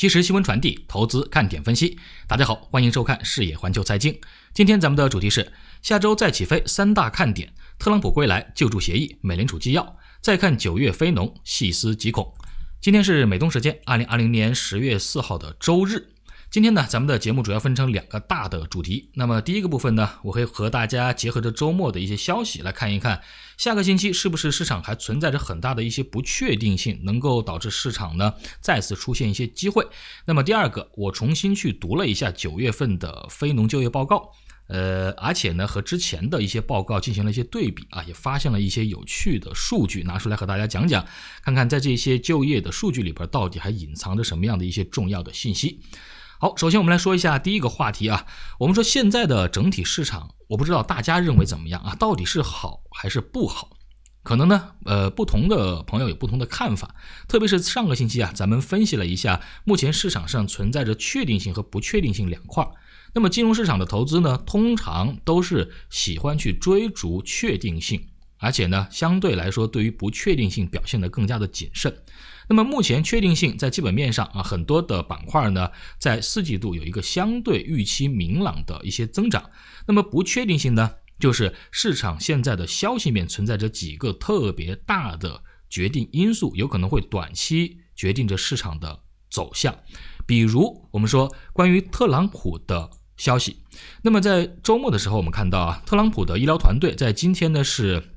及时新闻传递，投资看点分析。大家好，欢迎收看《视野环球财经》。今天咱们的主题是下周再起飞三大看点：特朗普归来、救助协议、美联储纪要。再看九月非农，细思极恐。今天是美东时间二零二零年十月四号的周日。今天呢，咱们的节目主要分成两个大的主题。那么第一个部分呢，我会和大家结合着周末的一些消息来看一看，下个星期是不是市场还存在着很大的一些不确定性，能够导致市场呢再次出现一些机会。那么第二个，我重新去读了一下九月份的非农就业报告，呃，而且呢和之前的一些报告进行了一些对比啊，也发现了一些有趣的数据拿出来和大家讲讲，看看在这些就业的数据里边到底还隐藏着什么样的一些重要的信息。好，首先我们来说一下第一个话题啊。我们说现在的整体市场，我不知道大家认为怎么样啊？到底是好还是不好？可能呢，呃，不同的朋友有不同的看法。特别是上个星期啊，咱们分析了一下，目前市场上存在着确定性和不确定性两块。那么金融市场的投资呢，通常都是喜欢去追逐确定性，而且呢，相对来说对于不确定性表现得更加的谨慎。那么目前确定性在基本面上啊，很多的板块呢，在四季度有一个相对预期明朗的一些增长。那么不确定性呢，就是市场现在的消息面存在着几个特别大的决定因素，有可能会短期决定着市场的走向。比如我们说关于特朗普的消息，那么在周末的时候，我们看到啊，特朗普的医疗团队在今天呢是。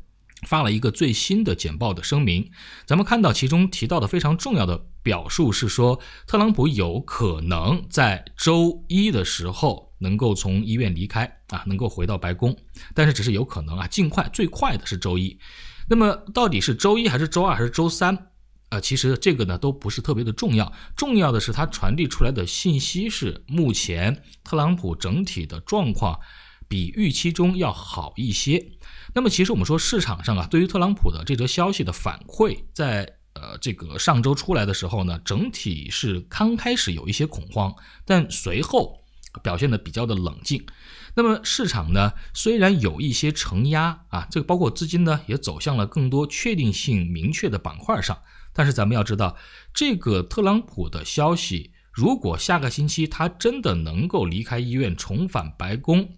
发了一个最新的简报的声明，咱们看到其中提到的非常重要的表述是说，特朗普有可能在周一的时候能够从医院离开啊，能够回到白宫，但是只是有可能啊，尽快最快的是周一。那么到底是周一还是周二还是周三？啊，其实这个呢都不是特别的重要，重要的是它传递出来的信息是目前特朗普整体的状况。比预期中要好一些。那么，其实我们说市场上啊，对于特朗普的这则消息的反馈，在呃这个上周出来的时候呢，整体是刚开始有一些恐慌，但随后表现的比较的冷静。那么市场呢，虽然有一些承压啊，这个包括资金呢也走向了更多确定性明确的板块上，但是咱们要知道，这个特朗普的消息，如果下个星期他真的能够离开医院重返白宫。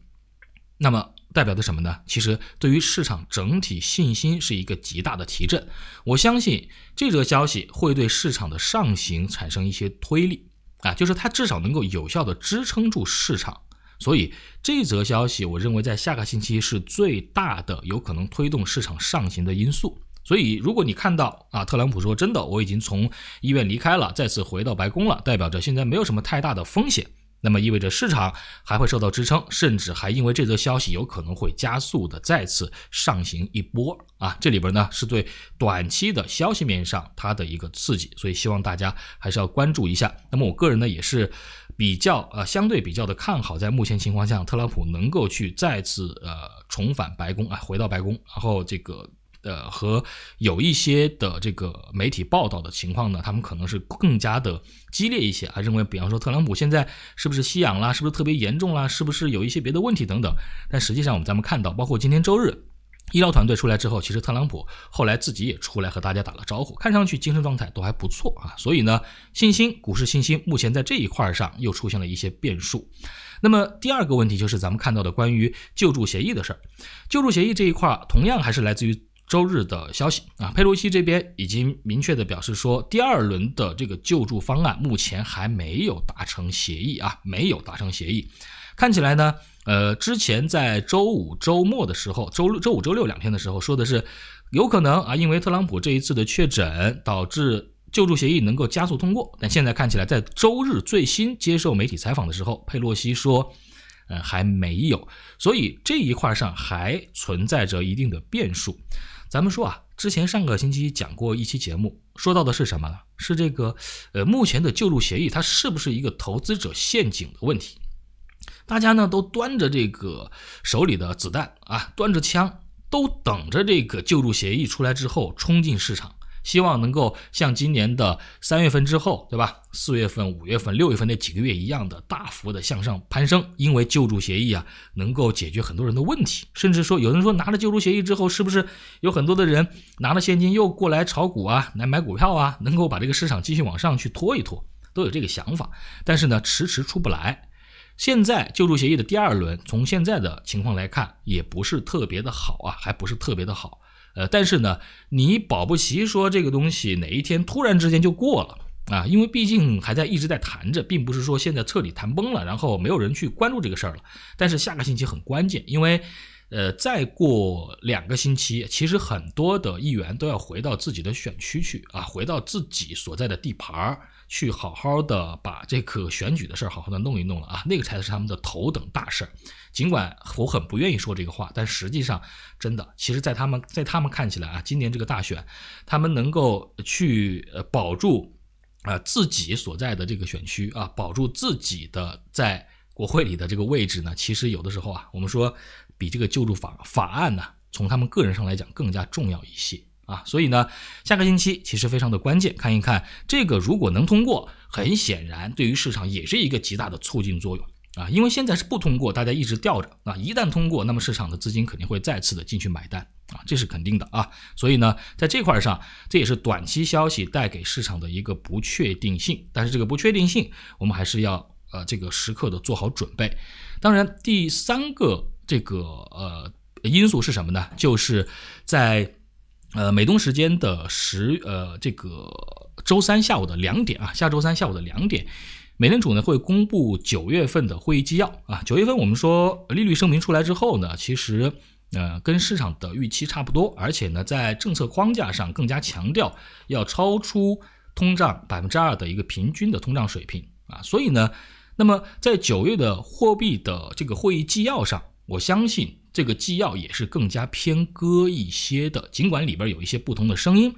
那么代表的什么呢？其实对于市场整体信心是一个极大的提振。我相信这则消息会对市场的上行产生一些推力啊，就是它至少能够有效的支撑住市场。所以这则消息，我认为在下个星期是最大的有可能推动市场上行的因素。所以如果你看到啊，特朗普说真的，我已经从医院离开了，再次回到白宫了，代表着现在没有什么太大的风险。那么意味着市场还会受到支撑，甚至还因为这则消息有可能会加速的再次上行一波啊！这里边呢是对短期的消息面上它的一个刺激，所以希望大家还是要关注一下。那么我个人呢也是比较呃相对比较的看好，在目前情况下，特朗普能够去再次呃重返白宫啊，回到白宫，然后这个。呃，和有一些的这个媒体报道的情况呢，他们可能是更加的激烈一些啊，认为比方说特朗普现在是不是吸氧啦，是不是特别严重啦，是不是有一些别的问题等等。但实际上，我们咱们看到，包括今天周日医疗团队出来之后，其实特朗普后来自己也出来和大家打了招呼，看上去精神状态都还不错啊。所以呢，信心股市信心目前在这一块上又出现了一些变数。那么第二个问题就是咱们看到的关于救助协议的事儿，救助协议这一块儿同样还是来自于。周日的消息啊，佩洛西这边已经明确的表示说，第二轮的这个救助方案目前还没有达成协议啊，没有达成协议。看起来呢，呃，之前在周五周末的时候，周周五周六两天的时候说的是，有可能啊，因为特朗普这一次的确诊导致救助协议能够加速通过。但现在看起来，在周日最新接受媒体采访的时候，佩洛西说，呃，还没有，所以这一块上还存在着一定的变数。咱们说啊，之前上个星期讲过一期节目，说到的是什么呢？是这个，呃，目前的救助协议它是不是一个投资者陷阱的问题？大家呢都端着这个手里的子弹啊，端着枪，都等着这个救助协议出来之后冲进市场。希望能够像今年的三月份之后，对吧？四月份、五月份、六月份那几个月一样的大幅的向上攀升，因为救助协议啊，能够解决很多人的问题。甚至说，有人说拿了救助协议之后，是不是有很多的人拿了现金又过来炒股啊，来买股票啊，能够把这个市场继续往上去拖一拖，都有这个想法。但是呢，迟迟出不来。现在救助协议的第二轮，从现在的情况来看，也不是特别的好啊，还不是特别的好。呃，但是呢，你保不齐说这个东西哪一天突然之间就过了啊？因为毕竟还在一直在谈着，并不是说现在彻底谈崩了，然后没有人去关注这个事儿了。但是下个星期很关键，因为，呃，再过两个星期，其实很多的议员都要回到自己的选区去啊，回到自己所在的地盘儿。去好好的把这个选举的事儿好好的弄一弄了啊，那个才是他们的头等大事儿。尽管我很不愿意说这个话，但实际上真的，其实，在他们在他们看起来啊，今年这个大选，他们能够去呃保住啊自己所在的这个选区啊，保住自己的在国会里的这个位置呢，其实有的时候啊，我们说比这个救助法法案呢，从他们个人上来讲更加重要一些。啊，所以呢，下个星期其实非常的关键，看一看这个如果能通过，很显然对于市场也是一个极大的促进作用啊，因为现在是不通过，大家一直吊着啊，一旦通过，那么市场的资金肯定会再次的进去买单啊，这是肯定的啊，所以呢，在这块上，这也是短期消息带给市场的一个不确定性，但是这个不确定性，我们还是要呃这个时刻的做好准备。当然，第三个这个呃因素是什么呢？就是在。呃，美东时间的十呃这个周三下午的两点啊，下周三下午的两点，美联储呢会公布九月份的会议纪要啊。九月份我们说利率声明出来之后呢，其实呃跟市场的预期差不多，而且呢在政策框架上更加强调要超出通胀百分之二的一个平均的通胀水平啊。所以呢，那么在九月的货币的这个会议纪要上，我相信。这个纪要也是更加偏歌一些的，尽管里边有一些不同的声音。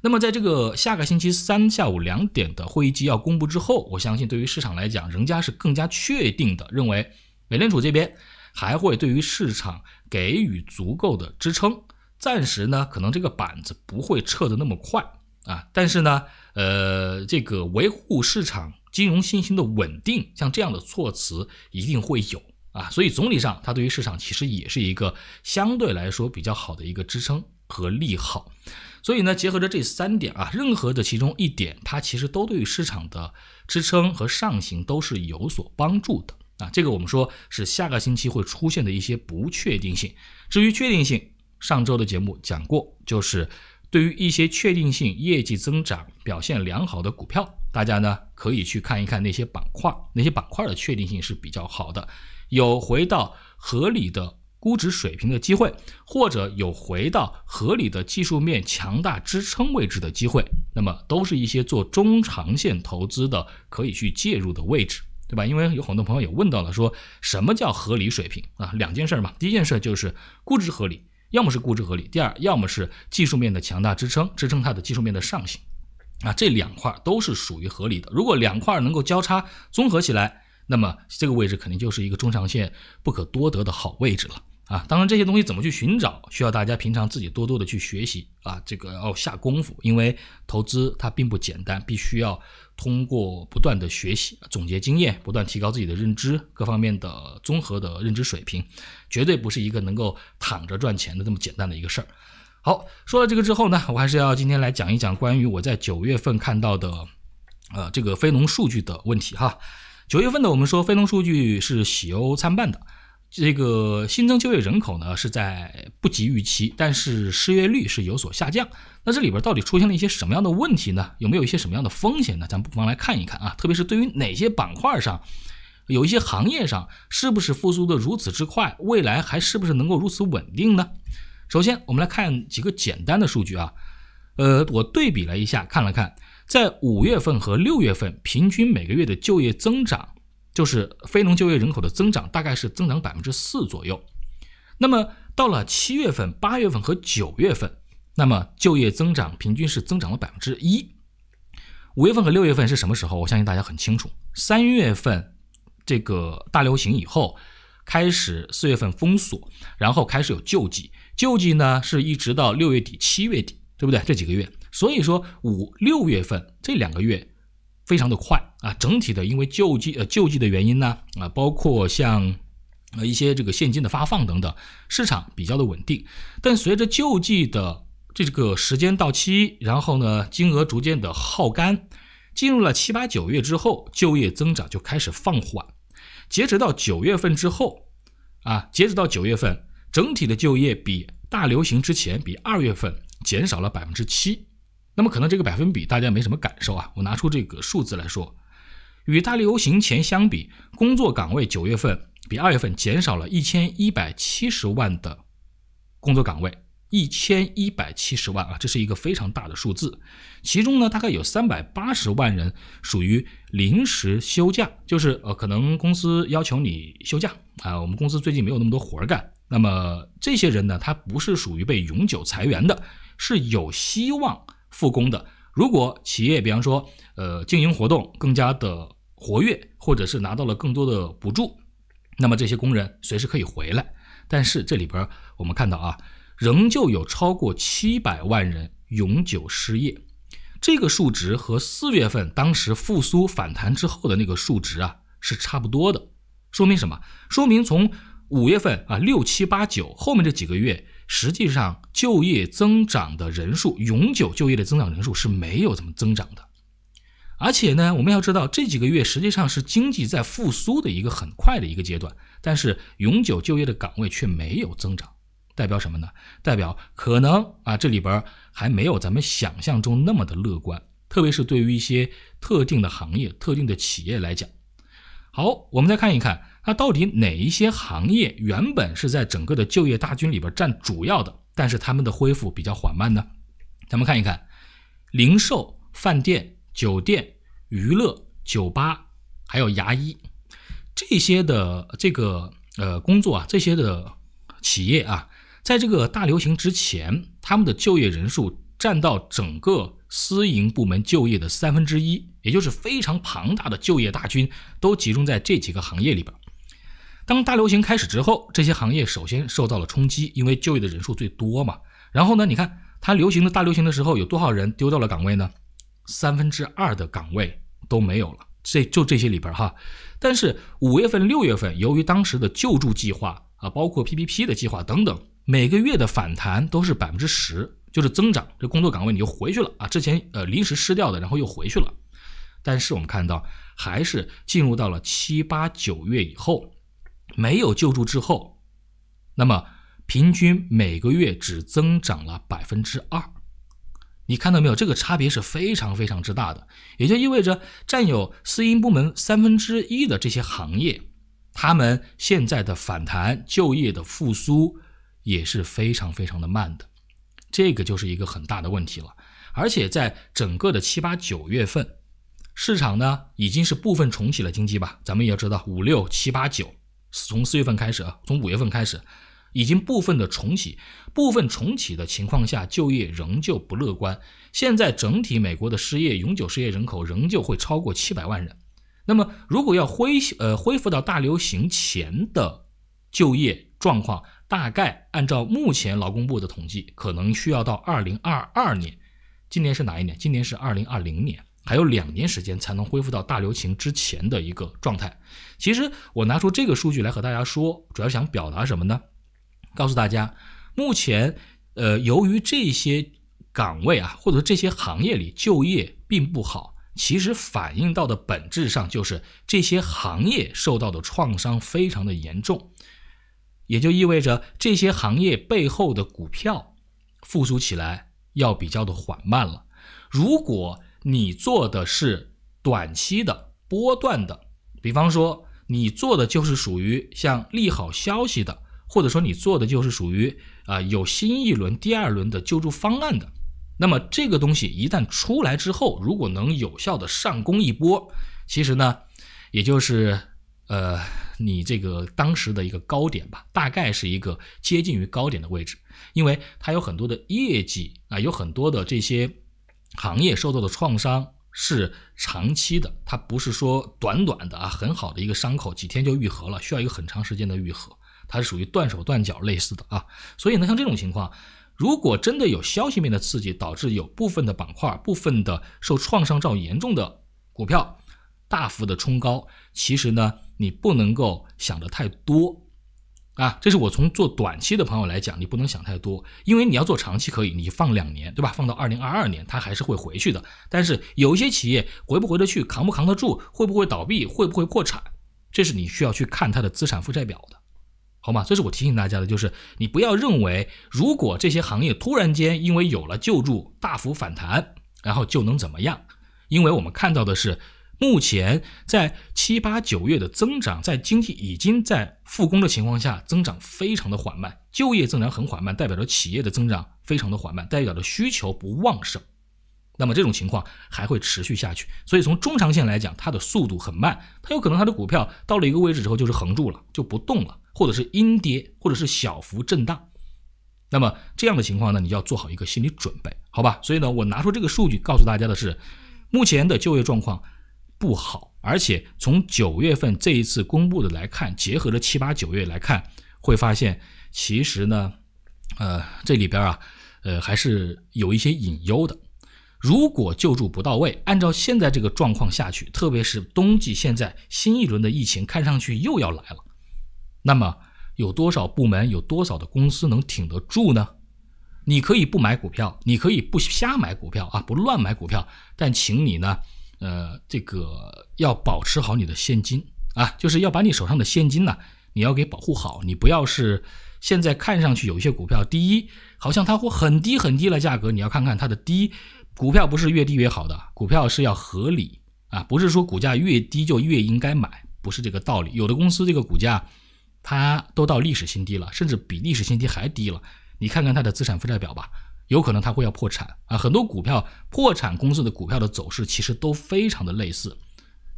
那么，在这个下个星期三下午两点的会议纪要公布之后，我相信对于市场来讲，人家是更加确定的，认为美联储这边还会对于市场给予足够的支撑。暂时呢，可能这个板子不会撤得那么快啊，但是呢，呃，这个维护市场金融信心的稳定，像这样的措辞一定会有。啊，所以总体上，它对于市场其实也是一个相对来说比较好的一个支撑和利好。所以呢，结合着这三点啊，任何的其中一点，它其实都对于市场的支撑和上行都是有所帮助的啊。这个我们说是下个星期会出现的一些不确定性。至于确定性，上周的节目讲过，就是对于一些确定性业绩增长表现良好的股票，大家呢可以去看一看那些板块，那些板块的确定性是比较好的。有回到合理的估值水平的机会，或者有回到合理的技术面强大支撑位置的机会，那么都是一些做中长线投资的可以去介入的位置，对吧？因为有很多朋友也问到了，说什么叫合理水平啊？两件事嘛，第一件事就是估值合理，要么是估值合理；第二，要么是技术面的强大支撑，支撑它的技术面的上行。啊，这两块都是属于合理的。如果两块能够交叉综合起来。那么这个位置肯定就是一个中长线不可多得的好位置了啊！当然这些东西怎么去寻找，需要大家平常自己多多的去学习啊，这个要下功夫。因为投资它并不简单，必须要通过不断的学习、总结经验，不断提高自己的认知各方面的综合的认知水平，绝对不是一个能够躺着赚钱的那么简单的一个事儿。好，说了这个之后呢，我还是要今天来讲一讲关于我在九月份看到的呃这个非农数据的问题哈。九月份呢，我们说非农数据是喜忧参半的。这个新增就业人口呢是在不及预期，但是失业率是有所下降。那这里边到底出现了一些什么样的问题呢？有没有一些什么样的风险呢？咱不妨来看一看啊，特别是对于哪些板块上，有一些行业上是不是复苏的如此之快，未来还是不是能够如此稳定呢？首先，我们来看几个简单的数据啊，呃，我对比了一下，看了看。在五月份和六月份，平均每个月的就业增长，就是非农就业人口的增长，大概是增长百分之四左右。那么到了七月份、八月份和九月份，那么就业增长平均是增长了百分之一。五月份和六月份是什么时候？我相信大家很清楚。三月份这个大流行以后，开始四月份封锁，然后开始有救济，救济呢是一直到六月底、七月底。对不对？这几个月，所以说五六月份这两个月非常的快啊。整体的因为救济呃救济的原因呢啊，包括像呃一些这个现金的发放等等，市场比较的稳定。但随着救济的这个时间到期，然后呢金额逐渐的耗干，进入了七八九月之后，就业增长就开始放缓。截止到九月份之后啊，截止到九月份，整体的就业比大流行之前，比二月份。减少了百分之七，那么可能这个百分比大家没什么感受啊。我拿出这个数字来说，与大流行前相比，工作岗位九月份比二月份减少了一千一百七十万的工作岗位，一千一百七十万啊，这是一个非常大的数字。其中呢，大概有三百八十万人属于临时休假，就是呃，可能公司要求你休假啊。我们公司最近没有那么多活儿干，那么这些人呢，他不是属于被永久裁员的。是有希望复工的。如果企业，比方说，呃，经营活动更加的活跃，或者是拿到了更多的补助，那么这些工人随时可以回来。但是这里边我们看到啊，仍旧有超过七百万人永久失业，这个数值和四月份当时复苏反弹之后的那个数值啊是差不多的。说明什么？说明从五月份啊六七八九后面这几个月。实际上，就业增长的人数，永久就业的增长人数是没有怎么增长的。而且呢，我们要知道，这几个月实际上是经济在复苏的一个很快的一个阶段，但是永久就业的岗位却没有增长，代表什么呢？代表可能啊，这里边还没有咱们想象中那么的乐观，特别是对于一些特定的行业、特定的企业来讲。好，我们再看一看。那到底哪一些行业原本是在整个的就业大军里边占主要的，但是他们的恢复比较缓慢呢？咱们看一看，零售、饭店、酒店、娱乐、酒吧，还有牙医这些的这个呃工作啊，这些的企业啊，在这个大流行之前，他们的就业人数占到整个私营部门就业的三分之一，也就是非常庞大的就业大军都集中在这几个行业里边。当大流行开始之后，这些行业首先受到了冲击，因为就业的人数最多嘛。然后呢，你看它流行的大流行的时候，有多少人丢掉了岗位呢？三分之二的岗位都没有了，这就这些里边哈。但是五月份、六月份，由于当时的救助计划啊，包括 PPP 的计划等等，每个月的反弹都是百分之十，就是增长，这工作岗位你就回去了啊。之前呃临时失掉的，然后又回去了。但是我们看到，还是进入到了七八九月以后。没有救助之后，那么平均每个月只增长了百分之二，你看到没有？这个差别是非常非常之大的。也就意味着，占有私营部门三分之一的这些行业，他们现在的反弹、就业的复苏也是非常非常的慢的。这个就是一个很大的问题了。而且在整个的七八九月份，市场呢已经是部分重启了经济吧？咱们也要知道五六七八九。从四月份开始啊，从五月份开始，已经部分的重启，部分重启的情况下，就业仍旧不乐观。现在整体美国的失业，永久失业人口仍旧会超过七百万人。那么，如果要恢呃恢复到大流行前的就业状况，大概按照目前劳工部的统计，可能需要到二零二二年，今年是哪一年？今年是二零二零年。还有两年时间才能恢复到大流行之前的一个状态。其实我拿出这个数据来和大家说，主要想表达什么呢？告诉大家，目前，呃，由于这些岗位啊，或者说这些行业里就业并不好，其实反映到的本质上就是这些行业受到的创伤非常的严重，也就意味着这些行业背后的股票复苏起来要比较的缓慢了。如果你做的是短期的波段的，比方说你做的就是属于像利好消息的，或者说你做的就是属于啊有新一轮、第二轮的救助方案的。那么这个东西一旦出来之后，如果能有效的上攻一波，其实呢，也就是呃你这个当时的一个高点吧，大概是一个接近于高点的位置，因为它有很多的业绩啊，有很多的这些。行业受到的创伤是长期的，它不是说短短的啊，很好的一个伤口几天就愈合了，需要一个很长时间的愈合，它是属于断手断脚类似的啊。所以呢，像这种情况，如果真的有消息面的刺激，导致有部分的板块、部分的受创伤较严重的股票大幅的冲高，其实呢，你不能够想的太多。啊，这是我从做短期的朋友来讲，你不能想太多，因为你要做长期可以，你放两年，对吧？放到二零二二年，它还是会回去的。但是有一些企业回不回得去，扛不扛得住，会不会倒闭，会不会破产，这是你需要去看它的资产负债表的，好吗？这是我提醒大家的，就是你不要认为，如果这些行业突然间因为有了救助大幅反弹，然后就能怎么样，因为我们看到的是。目前在七八九月的增长，在经济已经在复工的情况下，增长非常的缓慢，就业增长很缓慢，代表着企业的增长非常的缓慢，代表着需求不旺盛。那么这种情况还会持续下去，所以从中长线来讲，它的速度很慢，它有可能它的股票到了一个位置之后就是横住了，就不动了，或者是阴跌，或者是小幅震荡。那么这样的情况呢，你要做好一个心理准备，好吧？所以呢，我拿出这个数据告诉大家的是，目前的就业状况。不好，而且从九月份这一次公布的来看，结合了七八九月来看，会发现其实呢，呃，这里边啊，呃，还是有一些隐忧的。如果救助不到位，按照现在这个状况下去，特别是冬季，现在新一轮的疫情看上去又要来了，那么有多少部门，有多少的公司能挺得住呢？你可以不买股票，你可以不瞎买股票啊，不乱买股票，但请你呢。呃，这个要保持好你的现金啊，就是要把你手上的现金呢，你要给保护好，你不要是现在看上去有一些股票，第一，好像它会很低很低了价格，你要看看它的低股票不是越低越好的，股票是要合理啊，不是说股价越低就越应该买，不是这个道理，有的公司这个股价它都到历史新低了，甚至比历史新低还低了，你看看它的资产负债表吧。有可能它会要破产啊！很多股票破产公司的股票的走势其实都非常的类似，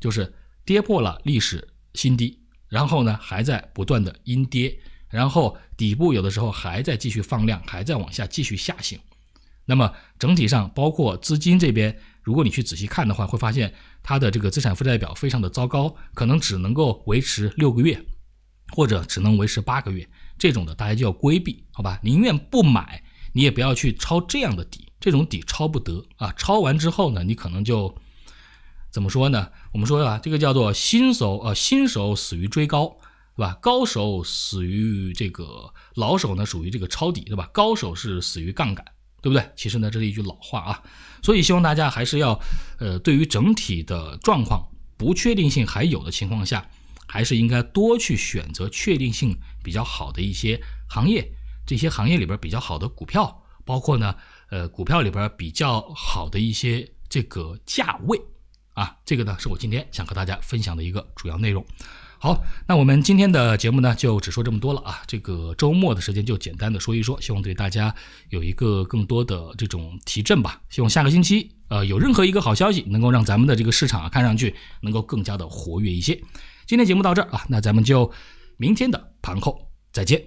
就是跌破了历史新低，然后呢还在不断的阴跌，然后底部有的时候还在继续放量，还在往下继续下行。那么整体上，包括资金这边，如果你去仔细看的话，会发现它的这个资产负债表非常的糟糕，可能只能够维持六个月，或者只能维持八个月，这种的大家就要规避，好吧？宁愿不买。你也不要去抄这样的底，这种底抄不得啊！抄完之后呢，你可能就怎么说呢？我们说啊，这个叫做新手啊，新手死于追高，对吧？高手死于这个，老手呢属于这个抄底，对吧？高手是死于杠杆，对不对？其实呢，这是一句老话啊。所以希望大家还是要，呃，对于整体的状况不确定性还有的情况下，还是应该多去选择确定性比较好的一些行业。这些行业里边比较好的股票，包括呢，呃，股票里边比较好的一些这个价位，啊，这个呢是我今天想和大家分享的一个主要内容。好，那我们今天的节目呢就只说这么多了啊，这个周末的时间就简单的说一说，希望对大家有一个更多的这种提振吧。希望下个星期，呃，有任何一个好消息能够让咱们的这个市场啊看上去能够更加的活跃一些。今天节目到这儿啊，那咱们就明天的盘后再见。